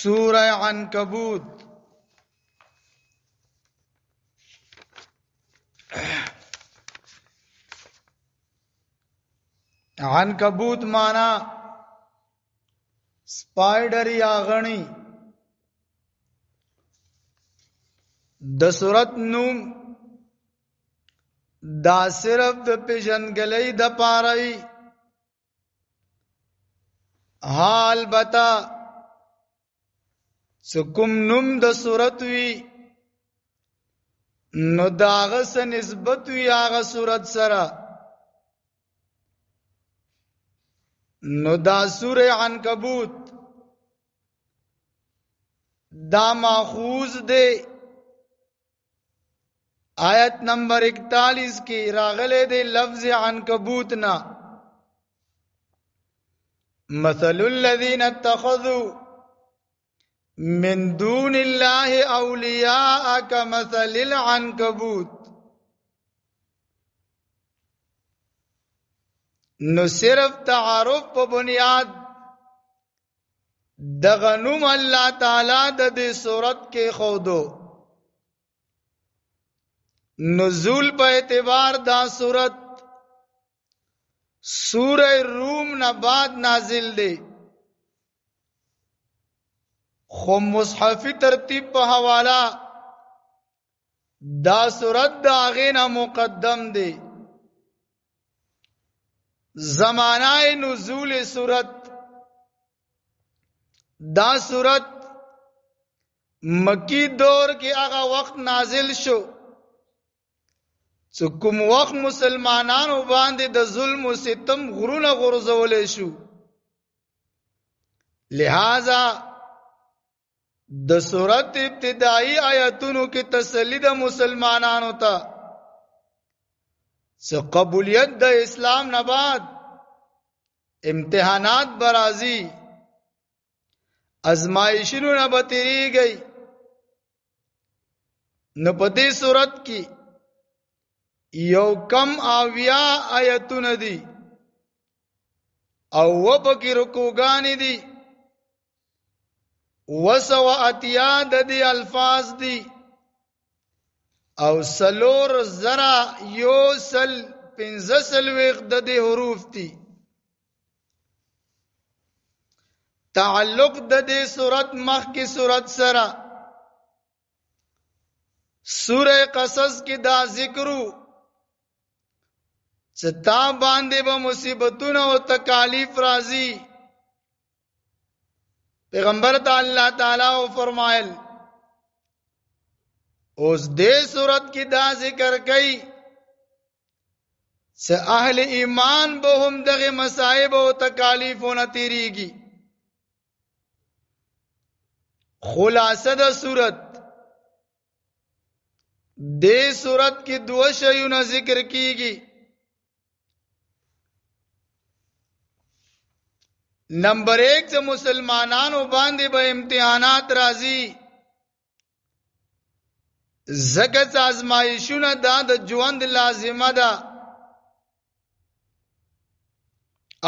سوره عنکبوت عنکبوت معنا سپایډر یا غنی د صورت نوم دا صرف د پیژنګلې د پاره حال بتا سکم نوم د صورت وی نو داغه سره نسبت وی هغه صورت سره نو دا سوره عنکبوت دا ماخوذ دی آیت نمبر 41 کې راغله دی لفظ عنکبوت نا مثل الذين اتخذوا من دون الله اولیاء کمثل العنکبوت نو صرف تعارف په بنیاد د غنوم الله تعالی د دې صورت کې خودو نزول په اعتبار دا صورت سوره روم نه بعد نازل دی خو مصحفی ترتیب په حوالہ دا صورت دا غینا مقدم دی زمانہ نزول صورت دا صورت مکی دور کې هغه وخت نازل شو چې کوم وخت مسلمانانو باندې د ظلم او ستم غرونه غرزولې شو لہذا د صورت ابتدایي آیاتونو کې تسلی د مسلمانانو ته څه قبولیت د اسلام نه بعد امتحانات برازي ازمایشونو نه بتریږي نو په دې صورت کې یو کم اویا آیتونه دي او وبکې رکوګانې دي وسو اتیا د دې الفاظ دي او سلور زرا یو سل پنځه سلويخ د دې حروف دي تعلق د دې صورت مخ کی صورت سره سوره قصص کې دا ذکرو چې تا باندې به با مصیبتونه او تکالیف راځي پیغمبر تعالی تعالی او فرمایل اوس دې صورت کې دا ذکر کړي سه اهل ایمان به هم دغه مصائب او تکالیفونه تیریږي خلاصه د صورت دې صورت کې دوه شیونه ذکر کیږي نمبر ایک د مسلمانانو باندې به امتحانات راځي زګت آزمایشونه دا د ژوند لازمه ده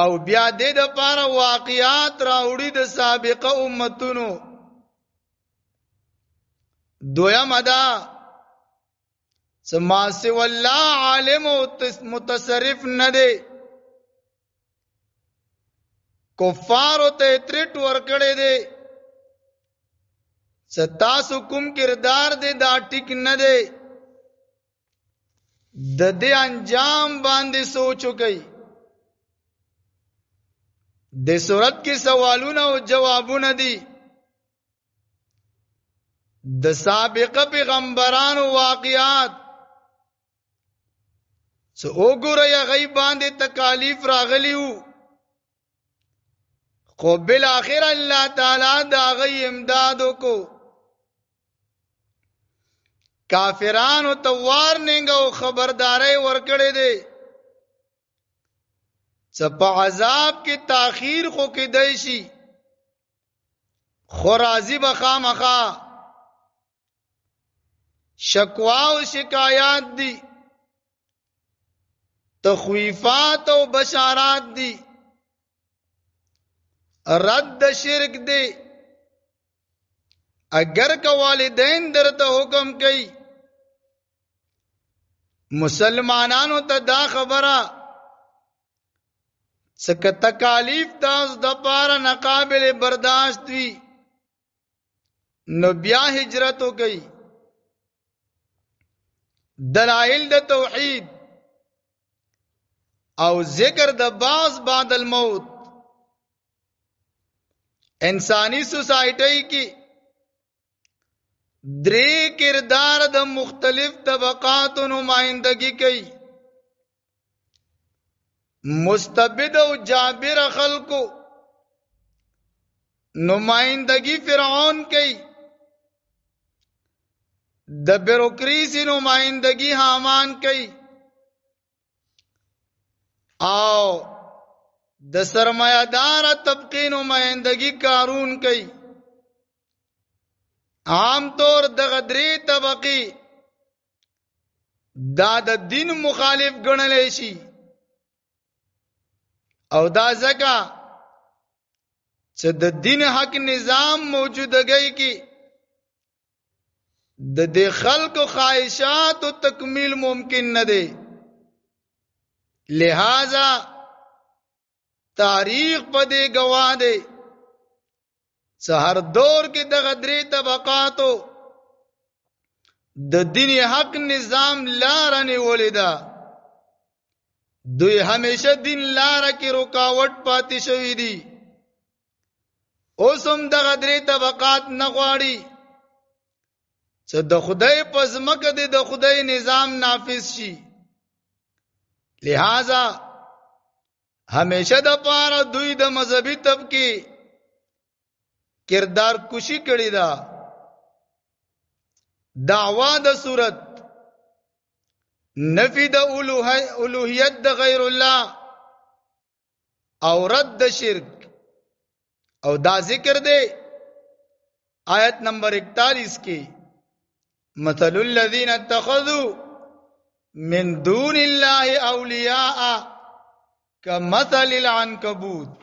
او بیا دې د پاره واقعیات راوړي د سابقه امتونو دویم ادا سماسي والله عالم او متصرف نه دی کفار ته ترټ ورکړې دي ستا سو کوم کردار دې دا ټیک نه دی د دې انجام باندې سوچو کوي د صورت کې سوالونه او جوابونه دي د سابقه پیغمبرانو واقعات سو وګورئ غیب باندې تکالیف راغلیو خو بل اخر الله تعالی دا غي امداد کو کافرانو توار نهغو خبرداري ورکړې دي چپ عذاب کې تاخير خو کې دی شي خو راضي بخامخا شکوا او شکایات دي تخویفات او بشارات دي رد شرک دی اگر که والدین درته حکم کوي مسلمانانو ته دا خبره څکه تکالیف تاسو د پاره ناقابل برداشت وي نو بیا هجرت وکي دلائل د توحید او ذکر د باز بعد الموت انسانی سوسائټۍ کې درې کردار د مختلف طبقاتو نمائندگی کوي مستبد او جابر خلکو نمائندگی فرعون کوي د بیروکریسی نمائندگی حامان کوي او د سرمایدار طبقې نمائندګي کارون کوي عام طور د غدري طبقي دا د دین مخالف ګڼل شي او دا ځکه چې د دین حق نظام موجودګۍ کې د دې خلکو خواهشات او تکمیل ممکن نه دی لہذا تاریخ په دې گواه دی سحر دور کې د غدري طبقاتو د دین حق نظام لار نه ولیدا دوی همیشه دین لار کې رکاوټ پاتې شوې دي اوس هم د غدري طبقات نه غواړي چې د خدای پزمک دې د خدای نظام نافذ شي لہذا همیشه د پاره دوی د مذهبي طبقه کردار کوشي کړی دا دعوا د صورت نفی د اولوهیت د غیر الله او رد د شرک او دا ذکر دی آیت نمبر 41 کې مثل الذين اتخذوا من دون الله اولیاء كمثل العنكبوت